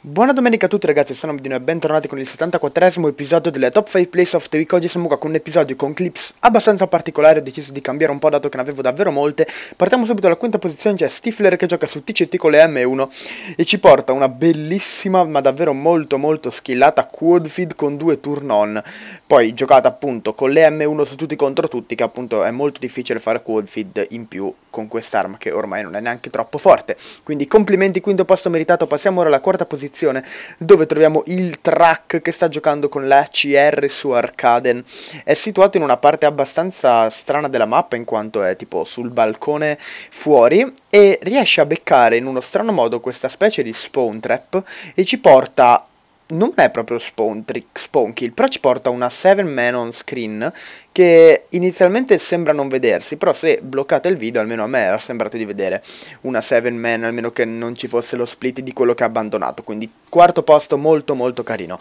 Buona domenica a tutti ragazzi, sono Medino e bentornati con il 74esimo episodio delle Top 5 Plays of the Week. Oggi siamo qua con un episodio con clips abbastanza particolari, ho deciso di cambiare un po' dato che ne avevo davvero molte. Partiamo subito alla quinta posizione, c'è Stifler che gioca su TCT con le M1 e ci porta una bellissima ma davvero molto molto skillata quad feed con due turn on. Poi giocata appunto con le M1 su tutti contro tutti che appunto è molto difficile fare quad feed in più con quest'arma che ormai non è neanche troppo forte. Quindi complimenti, quinto posto meritato, passiamo ora alla quarta posizione posizione, dove troviamo il track che sta giocando con la CR su Arcaden. È situato in una parte abbastanza strana della mappa, in quanto è tipo sul balcone fuori, e riesce a beccare in uno strano modo questa specie di spawn trap e ci porta non è proprio spawn, trick, spawn kill, però ci porta una 7 man on screen che inizialmente sembra non vedersi, però se bloccate il video, almeno a me era eh, sembrato di vedere una 7 man, almeno che non ci fosse lo split di quello che ha abbandonato, quindi quarto posto molto molto carino.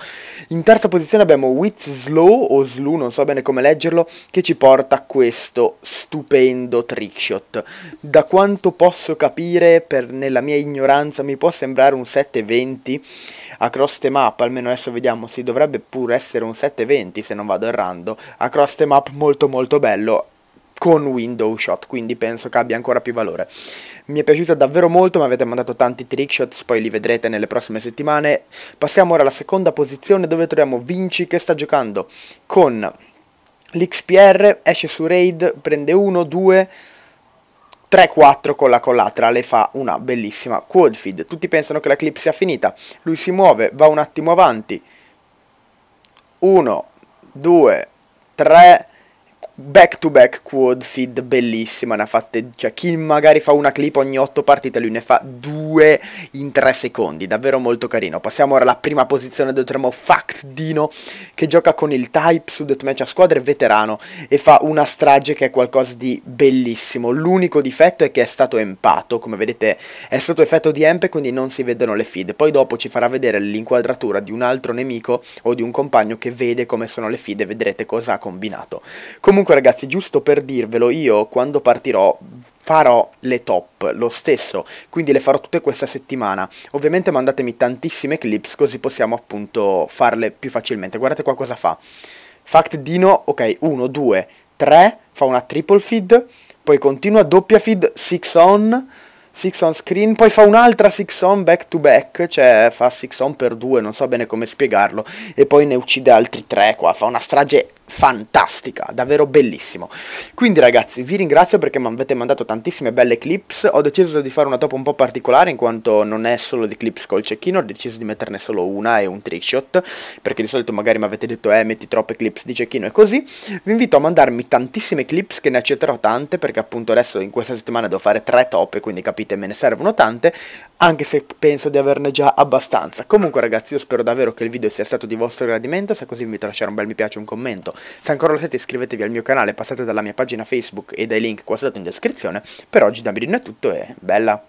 In terza posizione abbiamo Wits Slow o Slu, non so bene come leggerlo, che ci porta questo stupendo trickshot. Da quanto posso capire, per, nella mia ignoranza, mi può sembrare un 720 across the map, almeno adesso vediamo, si dovrebbe pure essere un 720 se non vado errando, a the map molto molto bello con window shot, quindi penso che abbia ancora più valore. Mi è piaciuta davvero molto, mi avete mandato tanti trick shots, poi li vedrete nelle prossime settimane. Passiamo ora alla seconda posizione dove troviamo Vinci che sta giocando con l'XPR, esce su raid, prende 1, 2, 3-4 con la collaterale fa una bellissima quad feed. Tutti pensano che la clip sia finita, lui si muove, va un attimo avanti. 1, 2, 3 back to back quad feed bellissima ne ha fatte cioè chi magari fa una clip ogni 8 partite lui ne fa 2 in 3 secondi davvero molto carino passiamo ora alla prima posizione dove troviamo Fact Dino che gioca con il Type su Deathmatch a squadra e veterano e fa una strage che è qualcosa di bellissimo l'unico difetto è che è stato empato come vedete è stato effetto di emp quindi non si vedono le feed poi dopo ci farà vedere l'inquadratura di un altro nemico o di un compagno che vede come sono le feed e vedrete cosa ha combinato comunque Comunque ragazzi, giusto per dirvelo, io quando partirò farò le top lo stesso, quindi le farò tutte questa settimana. Ovviamente mandatemi tantissime clips così possiamo appunto farle più facilmente. Guardate qua cosa fa. Fact Dino, ok, 1, 2, 3, fa una triple feed, poi continua, doppia feed, 6 on, 6 on screen, poi fa un'altra 6 on back to back, cioè fa 6 on per 2, non so bene come spiegarlo, e poi ne uccide altri 3 qua, fa una strage fantastica, davvero bellissimo. Quindi ragazzi, vi ringrazio perché mi avete mandato tantissime belle clips, ho deciso di fare una top un po' particolare in quanto non è solo di clips col cecchino, ho deciso di metterne solo una e un trickshot, perché di solito magari mi avete detto eh metti troppe clips di cecchino e così, vi invito a mandarmi tantissime clips che ne accetterò tante perché appunto adesso in questa settimana devo fare tre top quindi capite me ne servono tante, anche se penso di averne già abbastanza. Comunque ragazzi io spero davvero che il video sia stato di vostro gradimento, se così vi invito a lasciare un bel mi piace, un commento se ancora lo siete iscrivetevi al mio canale, passate dalla mia pagina Facebook e dai link qua sotto in descrizione. Per oggi da Mirino è tutto e bella!